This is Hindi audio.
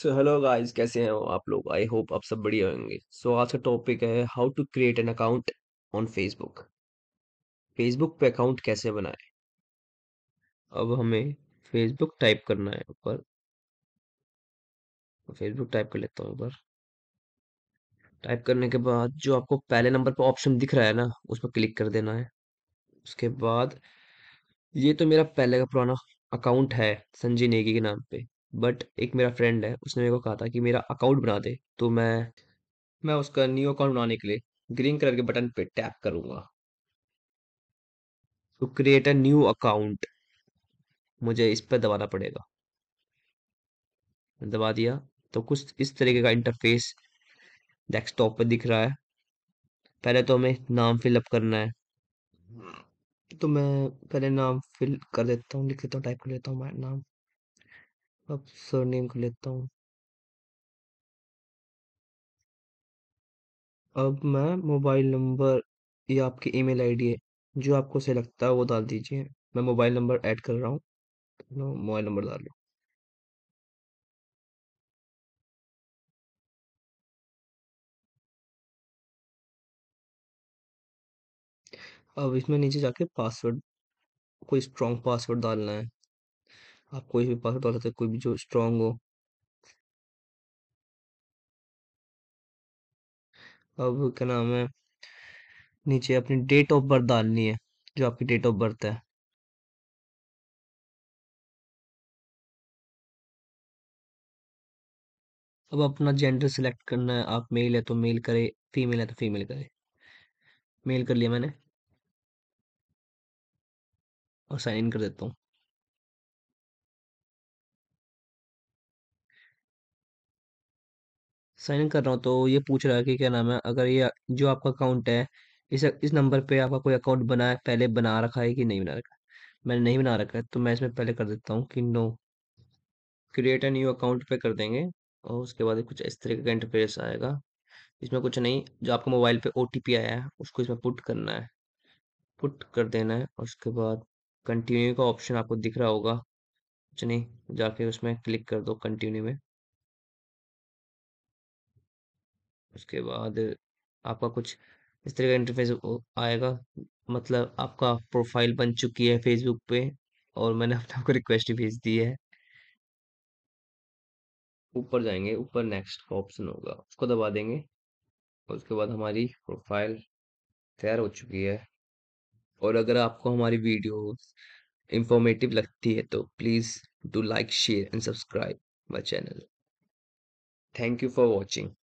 सो हेलो गाइस कैसे हैं आप लोग आई होप आप सब बढ़िया होंगे सो so, आज का टॉपिक है how to create an account on Facebook Facebook पे अकाउंट कैसे बनाए अब हमें फेसबुक टाइप करना है ऊपर फेसबुक तो टाइप कर लेता हूँ ऊपर टाइप करने के बाद जो आपको पहले नंबर पर ऑप्शन दिख रहा है ना उस पर क्लिक कर देना है उसके बाद ये तो मेरा पहले का पुराना अकाउंट है संजय नेगी के नाम पे बट एक मेरा फ्रेंड है उसने मेरे को कहा था कि मेरा अकाउंट बना दे तो मैं मैं उसका न्यू अकाउंट बनाने के लिए ग्रीन कलर के बटन पे टैप करूंगा to create a new account मुझे इस पर दबाना पड़ेगा दबा दिया तो कुछ इस तरीके का इंटरफेस डेस्कटॉप पर दिख रहा है पहले तो हमें नाम फिलअप करना है तो मैं पहले नाम फिल कर देता हूँ लिख देता हूँ टाइप कर लेता हूँ नाम अब सर नेम को लेता हूँ अब मैं मोबाइल नंबर या आपकी ईमेल आईडी है जो आपको सही लगता है वो डाल दीजिए मैं मोबाइल नंबर ऐड कर रहा हूँ तो मोबाइल नंबर डाल लो अब इसमें नीचे जाके पासवर्ड कोई स्ट्रॉन्ग पासवर्ड डालना है आप कोई भी पास डाल सकते कोई भी जो स्ट्रांग हो अब क्या नाम है नीचे अपनी डेट ऑफ बर्थ डालनी है जो आपकी डेट ऑफ बर्थ है अब अपना जेंडर सिलेक्ट करना है आप मेल है तो मेल करे फीमेल है तो फीमेल करे मेल कर लिया मैंने और साइन इन कर देता हूँ साइन इन कर रहा हूँ तो ये पूछ रहा है कि क्या नाम है अगर ये जो आपका अकाउंट है इस इस नंबर पे आपका कोई अकाउंट बना है पहले बना रखा है कि नहीं बना रखा मैंने नहीं बना रखा है तो मैं इसमें पहले कर देता हूँ कि no create an new account पे कर देंगे और उसके बाद कुछ इस तरीके का इंटरफेस आएगा इसमें कुछ नहीं जो आपके मोबाइल पे ओ आया है उसको इसमें पुट करना है पुट कर देना है और उसके बाद कंटिन्यू का ऑप्शन आपको दिख रहा होगा कुछ नहीं जाके उसमें क्लिक कर दो कंटिन्यू में उसके बाद आपका कुछ इस तरह का इंटरफेस आएगा मतलब आपका प्रोफाइल बन चुकी है फेसबुक पे और मैंने अपने आपको रिक्वेस्ट भेज दी है ऊपर जाएंगे ऊपर नेक्स्ट का ऑप्शन होगा उसको दबा देंगे और उसके बाद हमारी प्रोफाइल तैयार हो चुकी है और अगर आपको हमारी वीडियो इंफॉर्मेटिव लगती है तो please do like share and subscribe my channel thank you for watching